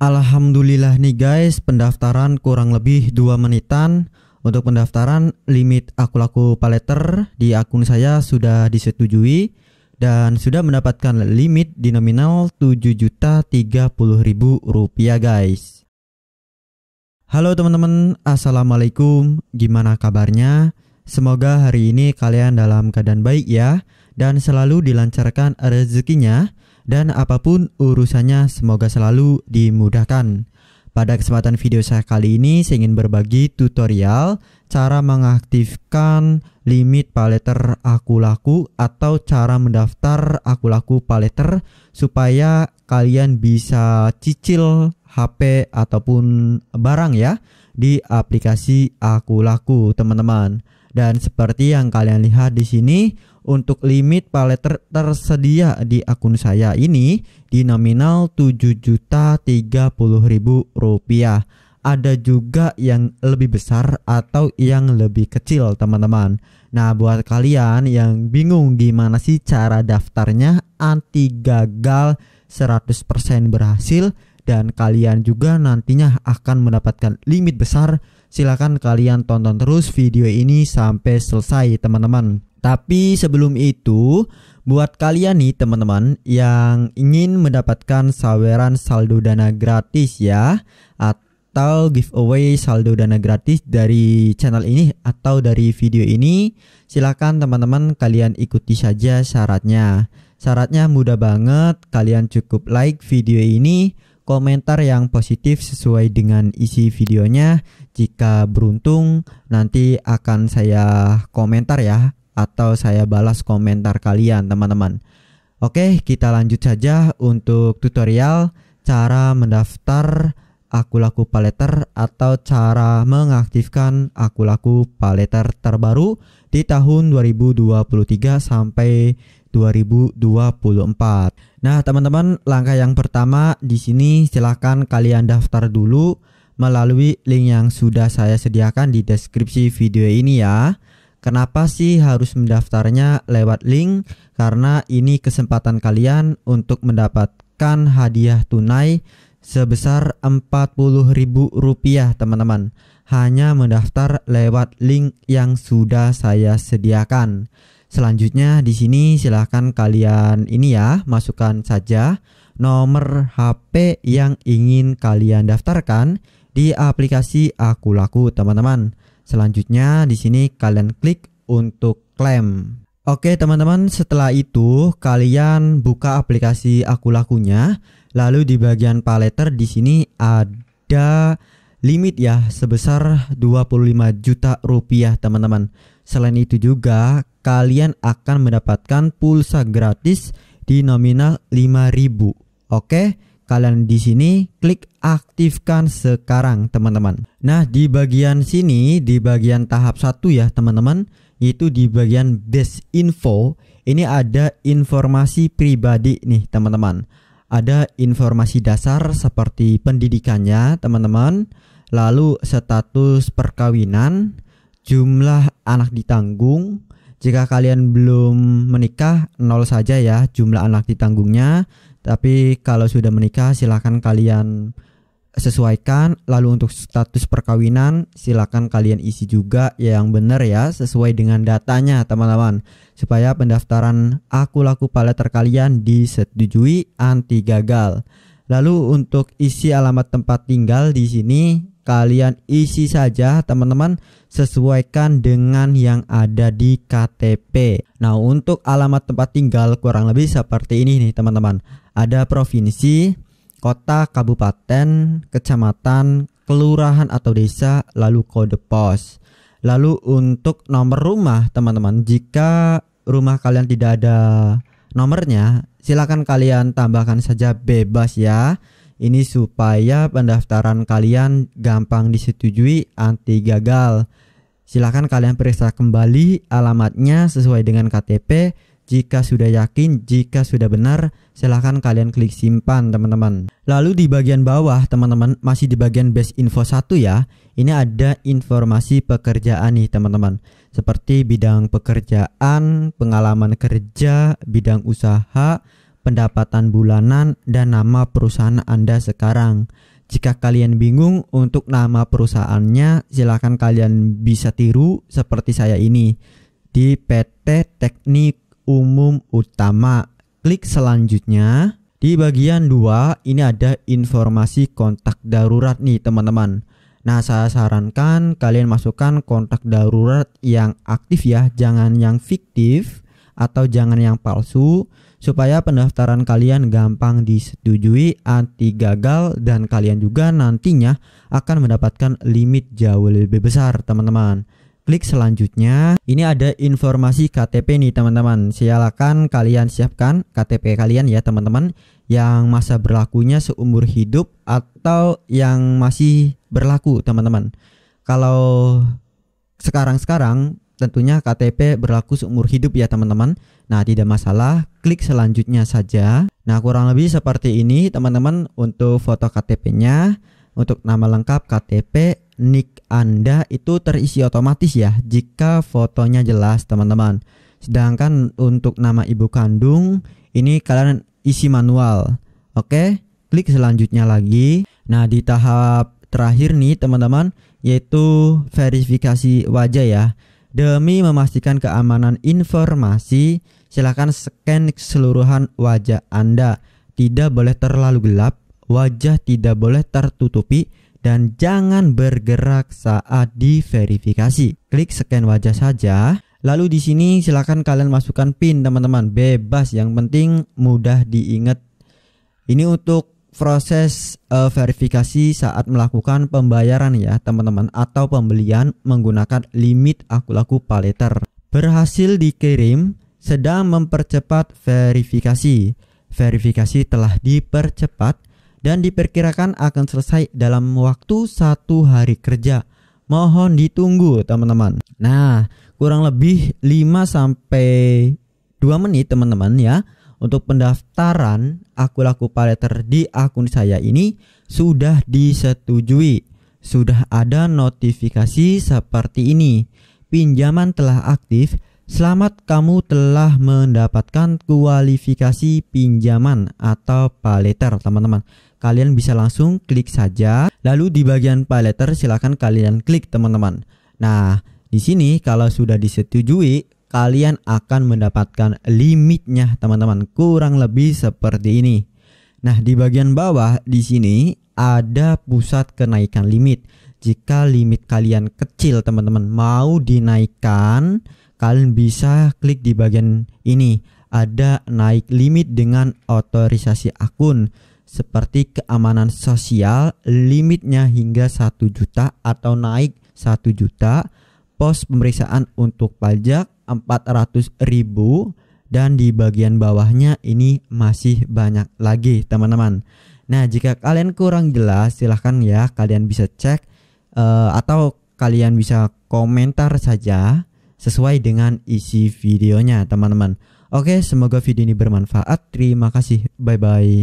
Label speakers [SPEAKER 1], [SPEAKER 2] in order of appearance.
[SPEAKER 1] Alhamdulillah nih guys, pendaftaran kurang lebih 2 menitan. Untuk pendaftaran, limit aku laku paleter di akun saya sudah disetujui dan sudah mendapatkan limit di nominal Rp7.030.000 guys. Halo teman-teman, Assalamualaikum, gimana kabarnya? Semoga hari ini kalian dalam keadaan baik ya, dan selalu dilancarkan rezekinya, dan apapun urusannya semoga selalu dimudahkan. Pada kesempatan video saya kali ini saya ingin berbagi tutorial cara mengaktifkan limit paleter aku laku atau cara mendaftar aku laku paleter supaya kalian bisa cicil HP ataupun barang ya di aplikasi aku laku teman-teman. Dan seperti yang kalian lihat di sini, untuk limit palet ter tersedia di akun saya ini di nominal Rp7.030.000. Ada juga yang lebih besar atau yang lebih kecil, teman-teman. Nah, buat kalian yang bingung gimana sih cara daftarnya anti gagal 100% berhasil dan kalian juga nantinya akan mendapatkan limit besar, silakan kalian tonton terus video ini sampai selesai, teman-teman. Tapi sebelum itu, buat kalian nih teman-teman yang ingin mendapatkan saweran saldo dana gratis ya atau giveaway saldo dana gratis dari channel ini atau dari video ini, silakan teman-teman kalian ikuti saja syaratnya. Syaratnya mudah banget, kalian cukup like video ini, komentar yang positif sesuai dengan isi videonya. Jika beruntung, nanti akan saya komentar ya atau saya balas komentar kalian teman-teman. Oke, kita lanjut saja untuk tutorial cara mendaftar Akulaku Paleter atau cara mengaktifkan Akulaku Paleter terbaru di tahun 2023 sampai 2024. Nah, teman-teman, langkah yang pertama di sini silahkan kalian daftar dulu melalui link yang sudah saya sediakan di deskripsi video ini ya. Kenapa sih harus mendaftarnya lewat link? Karena ini kesempatan kalian untuk mendapatkan hadiah tunai sebesar Rp40.000 teman-teman. Hanya mendaftar lewat link yang sudah saya sediakan. Selanjutnya di sini silahkan kalian ini ya masukkan saja nomor HP yang ingin kalian daftarkan di aplikasi Aku Laku teman-teman. Selanjutnya di sini kalian klik untuk klaim. Oke teman-teman setelah itu kalian buka aplikasi aku lakunya lalu di bagian paleter di sini ada limit ya sebesar 25 juta rupiah teman-teman Selain itu juga kalian akan mendapatkan pulsa gratis di nominal 5000 Oke kalian di sini klik aktifkan sekarang teman-teman. Nah, di bagian sini di bagian tahap satu ya teman-teman, itu di bagian base info, ini ada informasi pribadi nih teman-teman. Ada informasi dasar seperti pendidikannya teman-teman, lalu status perkawinan, jumlah anak ditanggung, jika kalian belum menikah, nol saja ya jumlah anak ditanggungnya. Tapi kalau sudah menikah silahkan kalian sesuaikan lalu untuk status perkawinan silahkan kalian isi juga yang benar ya sesuai dengan datanya teman-teman supaya pendaftaran aku laku paleter kalian disetujui anti gagal lalu untuk isi alamat tempat tinggal di sini kalian isi saja teman-teman sesuaikan dengan yang ada di KTP. Nah, untuk alamat tempat tinggal kurang lebih seperti ini nih teman-teman. Ada provinsi, kota, kabupaten, kecamatan, kelurahan atau desa, lalu kode pos. Lalu untuk nomor rumah teman-teman, jika rumah kalian tidak ada nomornya, silakan kalian tambahkan saja bebas ya. Ini supaya pendaftaran kalian gampang disetujui anti gagal. Silahkan kalian periksa kembali alamatnya sesuai dengan KTP. Jika sudah yakin, jika sudah benar, silahkan kalian klik simpan teman-teman. Lalu di bagian bawah teman-teman, masih di bagian base info 1 ya. Ini ada informasi pekerjaan nih teman-teman. Seperti bidang pekerjaan, pengalaman kerja, bidang usaha, pendapatan bulanan, dan nama perusahaan Anda sekarang. Jika kalian bingung untuk nama perusahaannya, silakan kalian bisa tiru seperti saya ini di PT Teknik Umum Utama. Klik selanjutnya. Di bagian 2 ini ada informasi kontak darurat nih teman-teman. Nah, saya sarankan kalian masukkan kontak darurat yang aktif ya, jangan yang fiktif atau jangan yang palsu supaya pendaftaran kalian gampang disetujui, anti gagal dan kalian juga nantinya akan mendapatkan limit jauh lebih besar, teman-teman. Klik selanjutnya, ini ada informasi KTP nih teman-teman. Silakan kalian siapkan KTP kalian ya teman-teman yang masa berlakunya seumur hidup atau yang masih berlaku teman-teman. Kalau sekarang-sekarang tentunya KTP berlaku seumur hidup ya teman-teman. Nah, tidak masalah, klik selanjutnya saja. Nah, kurang lebih seperti ini teman-teman untuk foto KTP-nya, untuk nama lengkap KTP, nick Anda itu terisi otomatis ya jika fotonya jelas, teman-teman. Sedangkan untuk nama ibu kandung ini kalian isi manual. Oke, klik selanjutnya lagi. Nah, di tahap terakhir nih, teman-teman, yaitu verifikasi wajah ya. Demi memastikan keamanan informasi, silakan scan keseluruhan wajah Anda. Tidak boleh terlalu gelap, wajah tidak boleh tertutupi, dan jangan bergerak saat diverifikasi. Klik scan wajah saja. Lalu di sini silakan kalian masukkan PIN teman-teman, bebas yang penting mudah diingat. Ini untuk proses uh, verifikasi saat melakukan pembayaran ya teman-teman atau pembelian menggunakan limit aku-laku paleter berhasil dikirim sedang mempercepat verifikasi verifikasi telah dipercepat dan diperkirakan akan selesai dalam waktu satu hari kerja mohon ditunggu teman-teman nah kurang lebih 5 sampai 2 menit teman-teman ya untuk pendaftaran aku laku paleter di akun saya ini sudah disetujui. Sudah ada notifikasi seperti ini. Pinjaman telah aktif. Selamat kamu telah mendapatkan kualifikasi pinjaman atau paleter teman-teman Kalian bisa langsung klik saja Lalu di bagian paleter silahkan kalian klik teman-teman Nah di sini kalau sudah disetujui kalian akan mendapatkan limitnya teman-teman kurang lebih seperti ini. Nah, di bagian bawah di sini ada pusat kenaikan limit. Jika limit kalian kecil teman-teman mau dinaikkan, kalian bisa klik di bagian ini. Ada naik limit dengan otorisasi akun seperti keamanan sosial limitnya hingga 1 juta atau naik 1 juta pos pemeriksaan untuk pajak 400.000 dan di bagian bawahnya ini masih banyak lagi teman-teman. Nah, jika kalian kurang jelas silahkan ya kalian bisa cek uh, atau kalian bisa komentar saja sesuai dengan isi videonya teman-teman. Oke, semoga video ini bermanfaat. Terima kasih. Bye bye.